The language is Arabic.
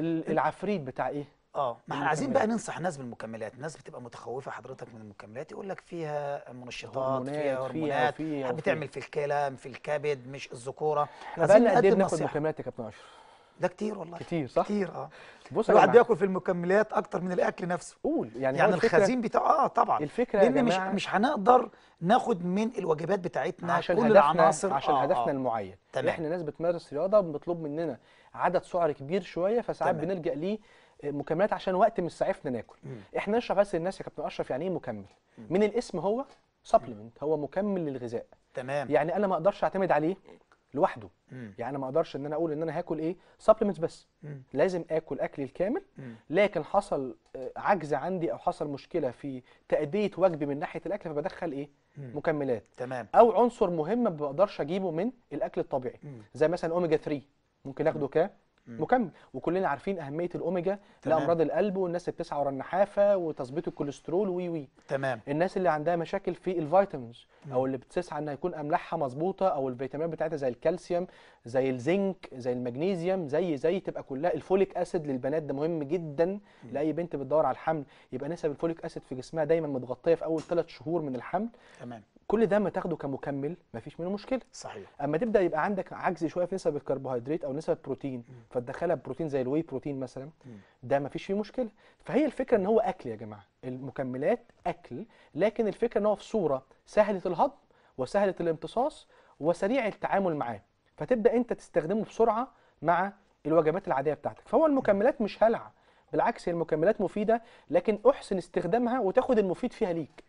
العفريت بتاع ايه اه ما احنا عايزين بقى ننصح الناس بالمكملات الناس بتبقى متخوفه حضرتك من المكملات يقول لك فيها منشطات فيها هرمونات فيها بتعمل في الكلى في الكبد مش الذكوره عايزين نقدم مكملات يا كابتن اشرف ده كتير والله كتير صح كتير اه بص الواحد بياكل في المكملات اكتر من الاكل نفسه قول يعني يعني الخزين بتاعه اه طبعا الفكره لان مش مش هنقدر ناخد من الوجبات بتاعتنا عشان كل العناصر عشان آه هدفنا آه المعين تمام. احنا ناس بتمارس رياضه بنطلب مننا عدد سعر كبير شويه فساعات بنلجا ليه آه، مكملات عشان وقت مش سعفنا ناكل م. احنا نشرح بس للناس يا كابتن اشرف يعني ايه مكمل م. من الاسم هو سبلمنت هو مكمل للغذاء تمام يعني انا ما اقدرش اعتمد عليه لوحده مم. يعني انا ما اقدرش ان انا اقول ان انا هاكل ايه سبلمنتس بس مم. لازم اكل اكلي الكامل مم. لكن حصل آه، عجز عندي او حصل مشكله في تاديه وجبي من ناحيه الاكل فبدخل ايه مم. مكملات تمام او عنصر مهم ما بقدرش اجيبه من الاكل الطبيعي مم. زي مثلا اوميجا 3 ممكن اخده ك مكمل وكلنا عارفين اهميه الاوميجا لامراض القلب والناس اللي بتسعى ورا النحافه وتظبيط الكوليسترول وي وي تمام الناس اللي عندها مشاكل في الفيتامينز او اللي بتسعى انها يكون املاحها مظبوطه او الفيتامينات بتاعتها زي الكالسيوم زي الزنك زي المغنيزيوم زي زي تبقى كلها الفوليك اسيد للبنات ده مهم جدا م. لاي بنت بتدور على الحمل يبقى نسب الفوليك اسيد في جسمها دايما متغطيه في اول ثلاث شهور من الحمل تمام كل ده ما تاخده كمكمل مفيش منه مشكله صحيح اما تبدا يبقى عندك عجز شويه في نسب الكربوهيدرات او نسب البروتين فتدخلها بروتين زي الواي بروتين مثلا ده ما فيش فيه مشكله فهي الفكره ان هو اكل يا جماعه المكملات اكل لكن الفكره ان هو في صوره سهله الهضم وسهله الامتصاص وسريع التعامل معاه فتبدا انت تستخدمه بسرعه مع الوجبات العاديه بتاعتك فهو المكملات مش هلع بالعكس هي المكملات مفيده لكن احسن استخدامها وتاخد المفيد فيها ليك